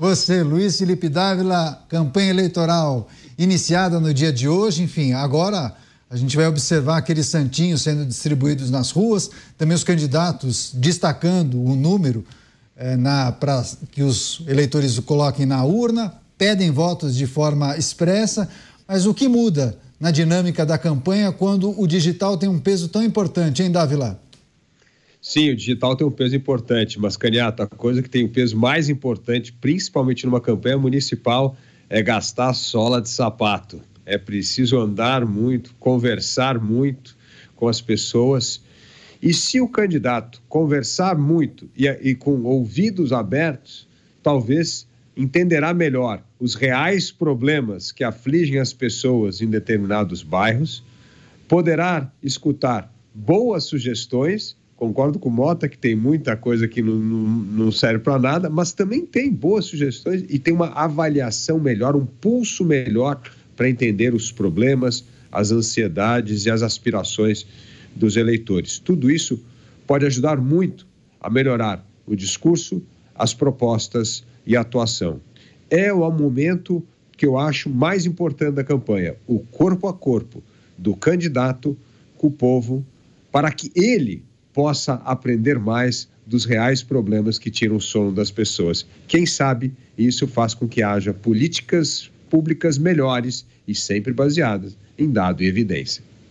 Você, Luiz Felipe Dávila, campanha eleitoral iniciada no dia de hoje, enfim, agora a gente vai observar aqueles santinhos sendo distribuídos nas ruas, também os candidatos destacando o número é, eh, para que os eleitores o coloquem na urna, pedem votos de forma expressa, mas o que muda na dinâmica da campanha quando o digital tem um peso tão importante, hein, Dávila? Sim, o digital tem um peso importante, mas, Caniata, a coisa que tem o peso mais importante, principalmente numa campanha municipal, é gastar sola de sapato. É preciso andar muito, conversar muito com as pessoas. E se o candidato conversar muito e, e com ouvidos abertos, talvez entenderá melhor os reais problemas que afligem as pessoas em determinados bairros, poderá escutar boas sugestões Concordo com o Mota que tem muita coisa que não, não, não serve para nada, mas também tem boas sugestões e tem uma avaliação melhor, um pulso melhor para entender os problemas, as ansiedades e as aspirações dos eleitores. Tudo isso pode ajudar muito a melhorar o discurso, as propostas e a atuação. É o momento que eu acho mais importante da campanha, o corpo a corpo do candidato com o povo, para que ele possa aprender mais dos reais problemas que tiram o sono das pessoas. Quem sabe isso faz com que haja políticas públicas melhores e sempre baseadas em dado e evidência.